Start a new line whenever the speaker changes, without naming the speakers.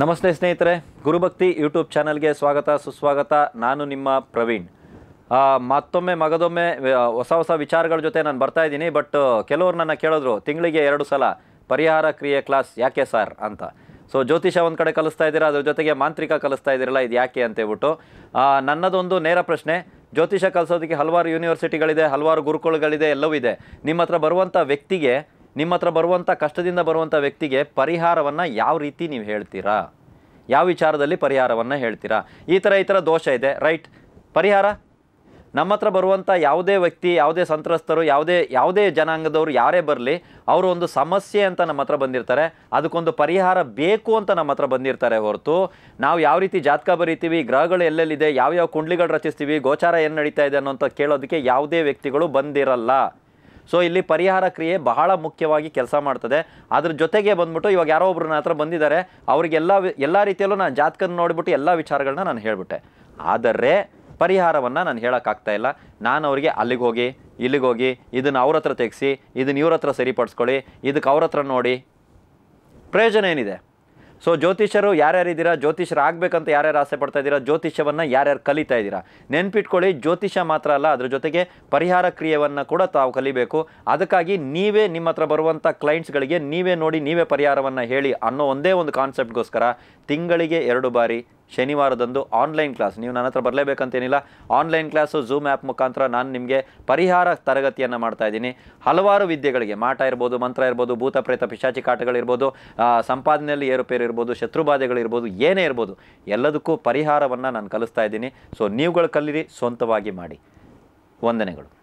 ನಮಸ್ತೆ ಸ್ನೇಹಿತರೆ ಗುರುಭಕ್ತಿ ಯೂಟ್ಯೂಬ್ ಚಾನಲ್ಗೆ ಸ್ವಾಗತ ಸುಸ್ವಾಗತ ನಾನು ನಿಮ್ಮ ಪ್ರವೀಣ್ ಮತ್ತೊಮ್ಮೆ ಮಗದೊಮ್ಮೆ ಹೊಸ ಹೊಸ ವಿಚಾರಗಳ ಜೊತೆ ನಾನು ಬರ್ತಾ ಇದ್ದೀನಿ ಬಟ್ ಕೆಲವರು ನನ್ನ ಕೇಳಿದ್ರು ತಿಂಗಳಿಗೆ ಎರಡು ಸಲ ಪರಿಹಾರ ಕ್ರಿಯೆ ಕ್ಲಾಸ್ ಯಾಕೆ ಸರ್ ಅಂತ ಸೊ ಜ್ಯೋತಿಷ ಒಂದು ಕಡೆ ಕಲಿಸ್ತಾ ಇದ್ದೀರಾ ಅದ್ರ ಜೊತೆಗೆ ಮಾಂತ್ರಿಕ ಕಲಿಸ್ತಾ ಇದ್ದೀರಲ್ಲ ಇದು ಯಾಕೆ ಅಂತೇಳ್ಬಿಟ್ಟು ನನ್ನದೊಂದು ನೇರ ಪ್ರಶ್ನೆ ಜ್ಯೋತಿಷ ಕಲಿಸೋದಕ್ಕೆ ಹಲವಾರು ಯೂನಿವರ್ಸಿಟಿಗಳಿದೆ ಹಲವಾರು ಗುರುಕುಳಗಳಿದೆ ಎಲ್ಲವೂ ಇದೆ ನಿಮ್ಮ ಹತ್ರ ಬರುವಂಥ ವ್ಯಕ್ತಿಗೆ ನಿಮ್ಮ ಹತ್ರ ಬರುವಂಥ ಕಷ್ಟದಿಂದ ಬರುವಂಥ ವ್ಯಕ್ತಿಗೆ ಪರಿಹಾರವನ್ನು ಯಾವ ರೀತಿ ನೀವು ಹೇಳ್ತೀರಾ ಯಾವ ವಿಚಾರದಲ್ಲಿ ಪರಿಹಾರವನ್ನು ಹೇಳ್ತೀರಾ ಈ ಥರ ಈ ಥರ ದೋಷ ಇದೆ ರೈಟ್ ಪರಿಹಾರ ನಮ್ಮ ಹತ್ರ ಬರುವಂಥ ಯಾವುದೇ ವ್ಯಕ್ತಿ ಯಾವುದೇ ಸಂತ್ರಸ್ತರು ಯಾವುದೇ ಯಾವುದೇ ಜನಾಂಗದವರು ಯಾರೇ ಬರಲಿ ಅವರು ಒಂದು ಸಮಸ್ಯೆ ಅಂತ ನಮ್ಮ ಹತ್ರ ಬಂದಿರ್ತಾರೆ ಅದಕ್ಕೊಂದು ಪರಿಹಾರ ಬೇಕು ಅಂತ ನಮ್ಮ ಹತ್ರ ಬಂದಿರ್ತಾರೆ ಹೊರತು ನಾವು ಯಾವ ರೀತಿ ಜಾತಕ ಬರೀತೀವಿ ಗ್ರಹಗಳು ಎಲ್ಲೆಲ್ಲಿದೆ ಯಾವ್ಯಾವ ಕುಂಡ್ಲಿಗಳು ರಚಿಸ್ತೀವಿ ಗೋಚಾರ ಏನು ನಡೀತಾ ಇದೆ ಅನ್ನೋಂಥ ಕೇಳೋದಕ್ಕೆ ಯಾವುದೇ ವ್ಯಕ್ತಿಗಳು ಬಂದಿರಲ್ಲ ಸೊ ಇಲ್ಲಿ ಪರಿಹಾರ ಕ್ರಿಯೆ ಬಹಳ ಮುಖ್ಯವಾಗಿ ಕೆಲಸ ಮಾಡ್ತದೆ ಅದ್ರ ಜೊತೆಗೆ ಬಂದ್ಬಿಟ್ಟು ಇವಾಗ ಯಾರೋ ಒಬ್ಬರು ನನ್ನ ಹತ್ರ ಬಂದಿದ್ದಾರೆ ಅವ್ರಿಗೆಲ್ಲ ಎಲ್ಲ ರೀತಿಯಲ್ಲೂ ನಾನು ಜಾತಕನ ನೋಡಿಬಿಟ್ಟು ಎಲ್ಲ ವಿಚಾರಗಳನ್ನ ನಾನು ಹೇಳಿಬಿಟ್ಟೆ ಆದರೆ ಪರಿಹಾರವನ್ನು ನಾನು ಹೇಳೋಕ್ಕಾಗ್ತಾ ಇಲ್ಲ ನಾನು ಅವರಿಗೆ ಅಲ್ಲಿಗೆ ಹೋಗಿ ಇಲ್ಲಿಗೆ ಹೋಗಿ ಇದನ್ನು ಅವ್ರ ಹತ್ರ ತೆಗೆಸಿ ಇದನ್ನು ಇವ್ರ ಹತ್ರ ಸರಿಪಡಿಸ್ಕೊಳ್ಳಿ ಇದಕ್ಕೆ ಅವ್ರ ಹತ್ರ ನೋಡಿ ಪ್ರಯೋಜನ ಏನಿದೆ ಸೊ ಜ್ಯೋತಿಷರು ಯಾರ್ಯಾರು ಇದ್ದೀರಾ ಜ್ಯೋತಿಷರು ಯಾರ್ಯಾರು ಆಸೆ ಪಡ್ತಾ ಇದ್ದೀರಾ ಜ್ಯೋತಿಷ್ಯವನ್ನು ಯಾರ್ಯಾರು ಕಲಿತಾ ಇದ್ದೀರಾ ನೆನ್ಪಿಟ್ಕೊಳ್ಳಿ ಜ್ಯೋತಿಷ ಮಾತ್ರ ಅಲ್ಲ ಅದ್ರ ಜೊತೆಗೆ ಪರಿಹಾರ ಕ್ರಿಯೆಯನ್ನು ಕೂಡ ತಾವು ಕಲಿಬೇಕು ಅದಕ್ಕಾಗಿ ನೀವೇ ನಿಮ್ಮ ಹತ್ರ ಬರುವಂಥ ಕ್ಲೈಂಟ್ಸ್ಗಳಿಗೆ ನೀವೇ ನೋಡಿ ನೀವೇ ಪರಿಹಾರವನ್ನು ಹೇಳಿ ಅನ್ನೋ ಒಂದೇ ಒಂದು ಕಾನ್ಸೆಪ್ಟ್ಗೋಸ್ಕರ ತಿಂಗಳಿಗೆ ಎರಡು ಬಾರಿ ಶನಿವಾರದಂದು ಆನ್ಲೈನ್ ಕ್ಲಾಸ್ ನೀವು ನನ್ನ ಹತ್ರ ಬರಲೇಬೇಕಂತೇನಿಲ್ಲ ಆನ್ಲೈನ್ ಕ್ಲಾಸು ಝೂಮ್ ಆ್ಯಪ್ ಮುಖಾಂತರ ನಾನು ನಿಮಗೆ ಪರಿಹಾರ ತರಗತಿಯನ್ನು ಮಾಡ್ತಾ ಇದ್ದೀನಿ ಹಲವಾರು ವಿದ್ಯೆಗಳಿಗೆ ಮಾಟ ಇರ್ಬೋದು ಮಂತ್ರ ಇರ್ಬೋದು ಭೂತ ಪ್ರೇತ ಪಿಶಾಚಿ ಕಾಟಗಳಿರ್ಬೋದು ಸಂಪಾದನೆಯಲ್ಲಿ ಏರುಪೇರು ಇರ್ಬೋದು ಶತ್ರುಬಾಧೆಗಳಿರ್ಬೋದು ಏನೇ ಇರ್ಬೋದು ಎಲ್ಲದಕ್ಕೂ ಪರಿಹಾರವನ್ನು ನಾನು ಕಲಿಸ್ತಾ ಇದ್ದೀನಿ ಸೊ ನೀವುಗಳು ಕಲೀರಿ ಸ್ವಂತವಾಗಿ ಮಾಡಿ ವಂದನೆಗಳು